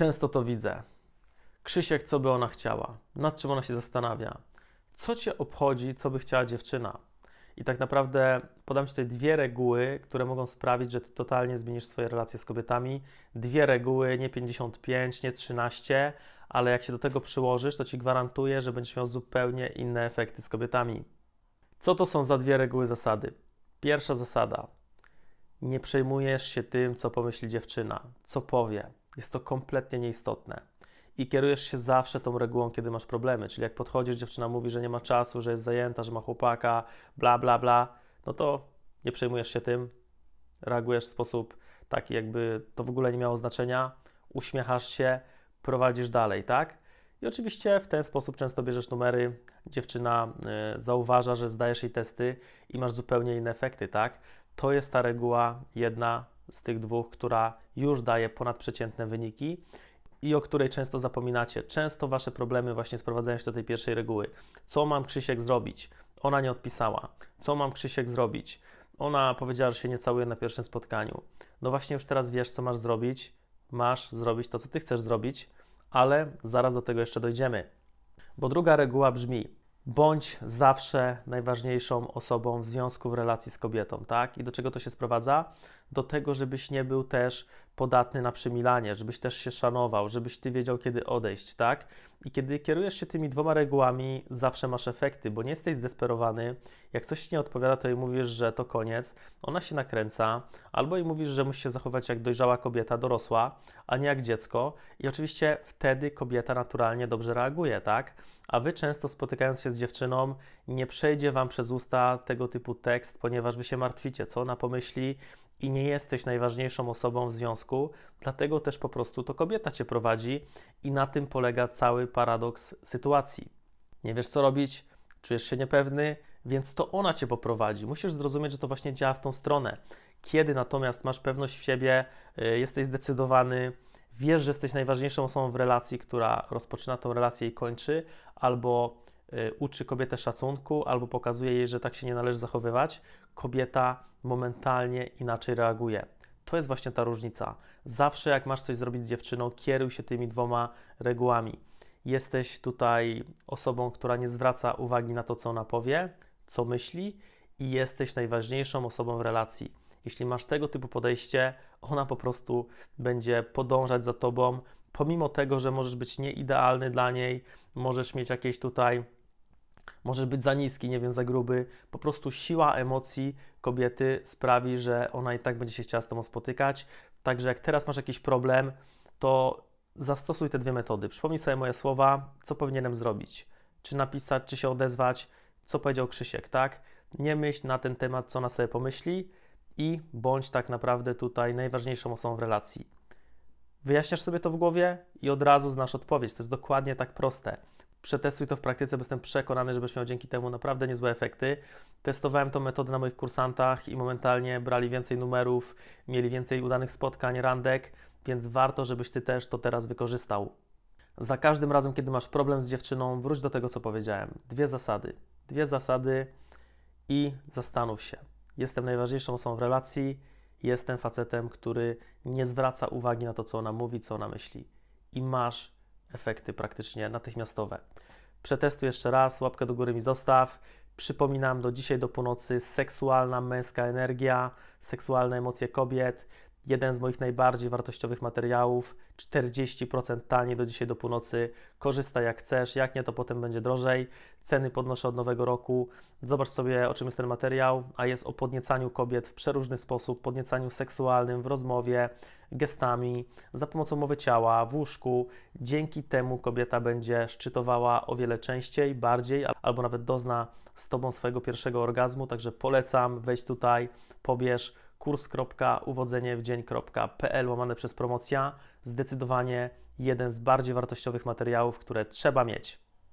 Często to widzę. Krzysiek, co by ona chciała? Nad czym ona się zastanawia? Co cię obchodzi, co by chciała dziewczyna? I tak naprawdę podam Ci tutaj dwie reguły, które mogą sprawić, że Ty totalnie zmienisz swoje relacje z kobietami. Dwie reguły, nie 55, nie 13, ale jak się do tego przyłożysz, to Ci gwarantuję, że będziesz miał zupełnie inne efekty z kobietami. Co to są za dwie reguły zasady? Pierwsza zasada. Nie przejmujesz się tym, co pomyśli dziewczyna, co powie. Jest to kompletnie nieistotne. I kierujesz się zawsze tą regułą, kiedy masz problemy. Czyli jak podchodzisz, dziewczyna mówi, że nie ma czasu, że jest zajęta, że ma chłopaka, bla, bla, bla, no to nie przejmujesz się tym, reagujesz w sposób taki, jakby to w ogóle nie miało znaczenia, uśmiechasz się, prowadzisz dalej, tak? I oczywiście w ten sposób często bierzesz numery, dziewczyna y, zauważa, że zdajesz jej testy i masz zupełnie inne efekty, tak? To jest ta reguła jedna z tych dwóch, która już daje ponadprzeciętne wyniki i o której często zapominacie. Często wasze problemy właśnie sprowadzają się do tej pierwszej reguły. Co mam Krzysiek zrobić? Ona nie odpisała. Co mam Krzysiek zrobić? Ona powiedziała, że się nie całuje na pierwszym spotkaniu. No właśnie już teraz wiesz, co masz zrobić. Masz zrobić to, co ty chcesz zrobić, ale zaraz do tego jeszcze dojdziemy. Bo druga reguła brzmi: bądź zawsze najważniejszą osobą w związku, w relacji z kobietą, tak? I do czego to się sprowadza? Do tego, żebyś nie był też podatny na przemilanie, żebyś też się szanował, żebyś ty wiedział, kiedy odejść, tak? I kiedy kierujesz się tymi dwoma regułami, zawsze masz efekty, bo nie jesteś zdesperowany. Jak coś ci nie odpowiada, to jej mówisz, że to koniec, ona się nakręca, albo jej mówisz, że musisz się zachować jak dojrzała kobieta, dorosła, a nie jak dziecko. I oczywiście wtedy kobieta naturalnie dobrze reaguje, tak? A wy często spotykając się z dziewczyną, nie przejdzie wam przez usta tego typu tekst, ponieważ wy się martwicie, co ona pomyśli, i nie jesteś najważniejszą osobą w związku, dlatego też po prostu to kobieta cię prowadzi i na tym polega cały paradoks sytuacji. Nie wiesz co robić, czujesz się niepewny, więc to ona cię poprowadzi. Musisz zrozumieć, że to właśnie działa w tą stronę. Kiedy natomiast masz pewność w siebie, y, jesteś zdecydowany, wiesz, że jesteś najważniejszą osobą w relacji, która rozpoczyna tą relację i kończy, albo y, uczy kobietę szacunku, albo pokazuje jej, że tak się nie należy zachowywać, kobieta momentalnie inaczej reaguje. To jest właśnie ta różnica. Zawsze jak masz coś zrobić z dziewczyną, kieruj się tymi dwoma regułami. Jesteś tutaj osobą, która nie zwraca uwagi na to, co ona powie, co myśli, i jesteś najważniejszą osobą w relacji. Jeśli masz tego typu podejście, ona po prostu będzie podążać za tobą, pomimo tego, że możesz być nieidealny dla niej, możesz mieć jakieś tutaj możesz być za niski, nie wiem, za gruby. Po prostu siła emocji kobiety sprawi, że ona i tak będzie się chciała z Tobą spotykać. Także jak teraz masz jakiś problem, to zastosuj te dwie metody. Przypomnij sobie moje słowa, co powinienem zrobić. Czy napisać, czy się odezwać, co powiedział Krzysiek, tak? Nie myśl na ten temat, co ona sobie pomyśli i bądź tak naprawdę tutaj najważniejszą osobą w relacji. Wyjaśniasz sobie to w głowie i od razu znasz odpowiedź. To jest dokładnie tak proste przetestuj to w praktyce, bo jestem przekonany, że będziesz miał dzięki temu naprawdę niezłe efekty. Testowałem tę metodę na moich kursantach i momentalnie brali więcej numerów, mieli więcej udanych spotkań, randek, więc warto, żebyś Ty też to teraz wykorzystał. Za każdym razem, kiedy masz problem z dziewczyną, wróć do tego, co powiedziałem. Dwie zasady. Dwie zasady i zastanów się. Jestem najważniejszą osobą w relacji, jestem facetem, który nie zwraca uwagi na to, co ona mówi, co ona myśli. I masz efekty praktycznie natychmiastowe. Przetestuj jeszcze raz, łapkę do góry mi zostaw. Przypominam, do dzisiaj, do północy seksualna męska energia, seksualne emocje kobiet jeden z moich najbardziej wartościowych materiałów, 40% taniej do dzisiaj do północy. Korzystaj jak chcesz, jak nie to potem będzie drożej. Ceny podnoszę od nowego roku. Zobacz sobie o czym jest ten materiał, a jest o podniecaniu kobiet w przeróżny sposób, podniecaniu seksualnym, w rozmowie, gestami, za pomocą mowy ciała, w łóżku. Dzięki temu kobieta będzie szczytowała o wiele częściej, bardziej, albo nawet dozna z Tobą swojego pierwszego orgazmu, także polecam, wejdź tutaj, pobierz, kurs.uwodzeniewdzień.pl łamane przez promocja. Zdecydowanie jeden z bardziej wartościowych materiałów, które trzeba mieć.